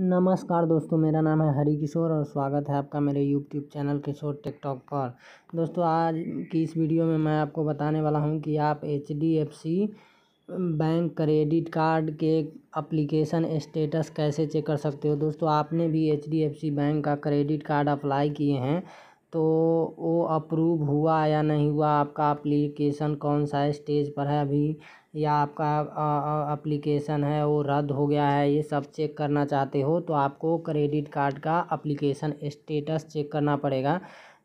नमस्कार दोस्तों मेरा नाम है हरी किशोर और स्वागत है आपका मेरे यूट्यूब चैनल किशोर टिकटॉक पर दोस्तों आज की इस वीडियो में मैं आपको बताने वाला हूं कि आप एच बैंक क्रेडिट कार्ड के अप्लीकेशन स्टेटस कैसे चेक कर सकते हो दोस्तों आपने भी एच बैंक का क्रेडिट कार्ड अप्लाई किए हैं तो वो अप्रूव हुआ या नहीं हुआ आपका अप्लीकेशन कौन सा स्टेज पर है अभी या आपका अप्लीकेशन है वो रद्द हो गया है ये सब चेक करना चाहते हो तो आपको क्रेडिट कार्ड का अप्लीकेशन स्टेटस चेक करना पड़ेगा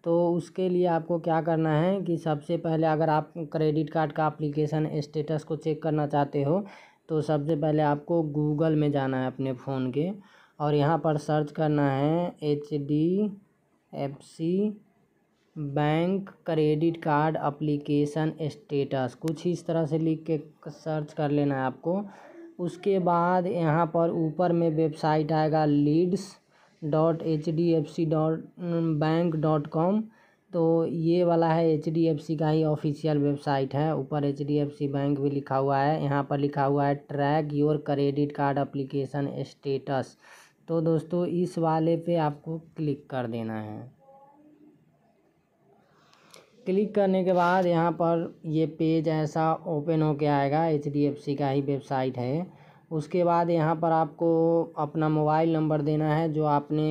तो उसके लिए आपको क्या करना है कि सबसे पहले अगर आप क्रेडिट कार्ड का अप्लीकेशन स्टेटस को चेक करना चाहते हो तो सबसे पहले आपको गूगल में जाना है अपने फ़ोन के और यहाँ पर सर्च करना है H D F C bank credit card application status कुछ इस तरह से लिख के सर्च कर लेना है आपको उसके बाद यहाँ पर ऊपर में वेबसाइट आएगा leads dot H D F C dot bank dot com तो ये वाला है एच डी एफ सी का ही ऑफिशियल वेबसाइट है ऊपर H D F C bank भी लिखा हुआ है यहाँ पर लिखा हुआ है track your credit card application status तो दोस्तों इस वाले पे आपको क्लिक कर देना है क्लिक करने के बाद यहाँ पर ये पेज ऐसा ओपन होके आएगा एच डी एफ सी का ही वेबसाइट है उसके बाद यहाँ पर आपको अपना मोबाइल नंबर देना है जो आपने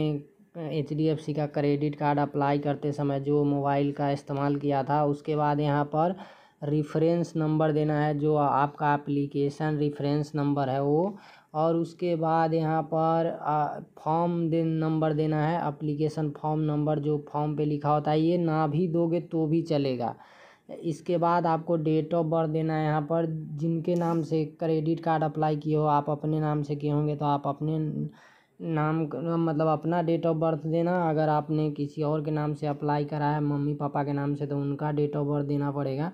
एच डी एफ सी का क्रेडिट कार्ड अप्लाई करते समय जो मोबाइल का इस्तेमाल किया था उसके बाद यहाँ पर रिफ़रेंस नंबर देना है जो आपका एप्लीकेशन रिफ़रेंस नंबर है वो और उसके बाद यहाँ पर फॉर्म दे नंबर देना है एप्लीकेशन फॉर्म नंबर जो फॉर्म पे लिखा होता है ये ना भी दोगे तो भी चलेगा इसके बाद आपको डेट ऑफ बर्थ देना है यहाँ पर जिनके नाम से क्रेडिट कार्ड अप्लाई किए हो आप अपने नाम से किए होंगे तो आप अपने नाम मतलब अपना डेट ऑफ बर्थ देना अगर आपने किसी और के नाम से अप्लाई करा है मम्मी पापा के नाम से तो उनका डेट ऑफ बर्थ देना पड़ेगा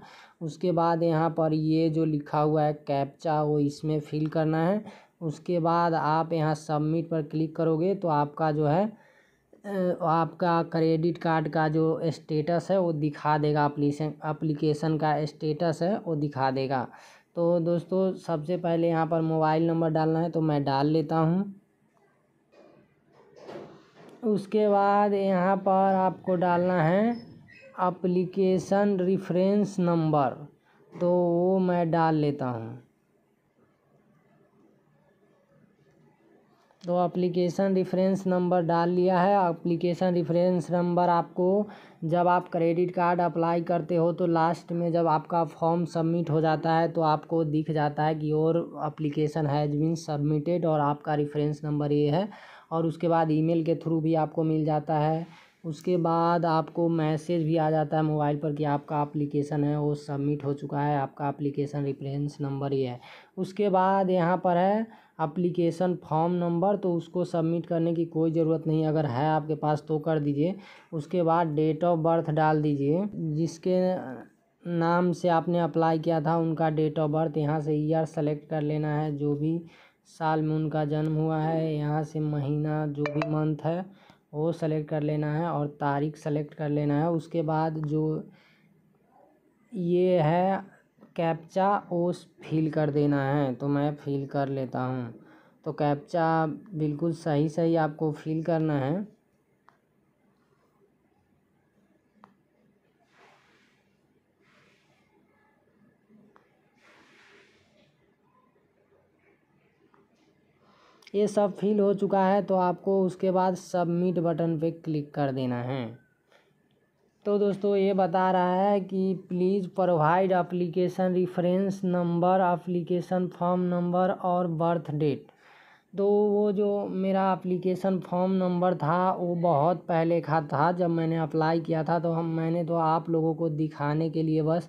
उसके बाद यहाँ पर ये जो लिखा हुआ है कैप्चा वो इसमें फिल करना है उसके बाद आप यहाँ सबमिट पर क्लिक करोगे तो आपका जो है आपका क्रेडिट कार्ड का जो स्टेटस है वो दिखा देगा अप्लीसन अप्लीकेशन का स्टेटस है वो दिखा देगा तो दोस्तों सबसे पहले यहाँ पर मोबाइल नंबर डालना है तो मैं डाल लेता हूँ उसके बाद यहाँ पर आपको डालना है अप्लीकेसन रिफ्रेंस नंबर तो वो मैं डाल लेता हूँ तो अप्लीकेसन रिफरेंस नंबर डाल लिया है अप्लीकेसन रिफ्रेंस नंबर आपको जब आप क्रेडिट कार्ड अप्लाई करते हो तो लास्ट में जब आपका फॉर्म सबमिट हो जाता है तो आपको दिख जाता है कि और अप्लीकेसन हैज़ बीन सबमिटेड और आपका रिफ्रेंस नंबर ये है और उसके बाद ईमेल के थ्रू भी आपको मिल जाता है उसके बाद आपको मैसेज भी आ जाता है मोबाइल पर कि आपका एप्लीकेशन है वो सबमिट हो चुका है आपका एप्लीकेशन रिफरेंस नंबर ये है उसके बाद यहाँ पर है एप्लीकेशन फॉर्म नंबर तो उसको सबमिट करने की कोई ज़रूरत नहीं अगर है आपके पास तो कर दीजिए उसके बाद डेट ऑफ बर्थ डाल दीजिए जिसके नाम से आपने अप्लाई किया था उनका डेट ऑफ बर्थ यहाँ से ईयर सेलेक्ट कर लेना है जो भी साल में उनका जन्म हुआ है यहाँ से महीना जो भी मंथ है वो सेलेक्ट कर लेना है और तारीख सेलेक्ट कर लेना है उसके बाद जो ये है कैप्चा वो फिल कर देना है तो मैं फिल कर लेता हूँ तो कैप्चा बिल्कुल सही सही आपको फिल करना है ये सब फिल हो चुका है तो आपको उसके बाद सबमिट बटन पे क्लिक कर देना है तो दोस्तों ये बता रहा है कि please provide application reference number application form number और बर्थ डेट तो वो जो मेरा अप्लीकेशन फॉर्म नंबर था वो बहुत पहले का था जब मैंने अप्लाई किया था तो हम मैंने तो आप लोगों को दिखाने के लिए बस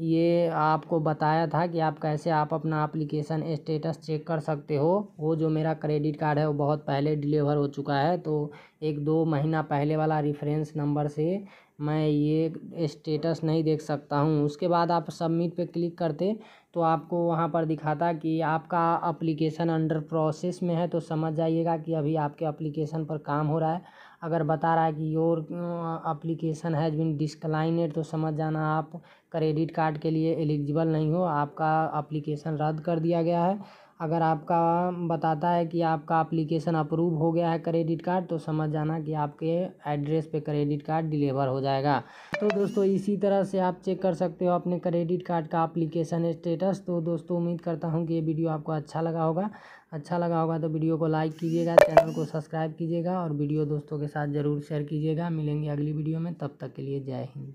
ये आपको बताया था कि आप कैसे आप अपना एप्लीकेशन स्टेटस चेक कर सकते हो वो जो मेरा क्रेडिट कार्ड है वो बहुत पहले डिलीवर हो चुका है तो एक दो महीना पहले वाला रिफरेंस नंबर से मैं ये स्टेटस नहीं देख सकता हूँ उसके बाद आप सबमिट पे क्लिक करते तो आपको वहाँ पर दिखाता कि आपका अप्लीकेशन अंडर प्रोसेस में है तो समझ जाइएगा कि अभी आपके अप्लीकेशन पर काम हो रहा है अगर बता रहा है कि your application has been declined तो समझ जाना आप क्रेडिट कार्ड के लिए एलिजिबल नहीं हो आपका अप्लीकेशन रद्द कर दिया गया है अगर आपका बताता है कि आपका एप्लीकेशन अप्रूव हो गया है क्रेडिट कार्ड तो समझ जाना कि आपके एड्रेस पे क्रेडिट कार्ड डिलीवर हो जाएगा तो दोस्तों इसी तरह से आप चेक कर सकते हो अपने क्रेडिट कार्ड का एप्लीकेशन स्टेटस तो दोस्तों उम्मीद करता हूँ कि ये वीडियो आपको अच्छा लगा होगा अच्छा लगा होगा तो वीडियो को लाइक कीजिएगा चैनल को सब्सक्राइब कीजिएगा और वीडियो दोस्तों के साथ ज़रूर शेयर कीजिएगा मिलेंगे अगली वीडियो में तब तक के लिए जय हिंद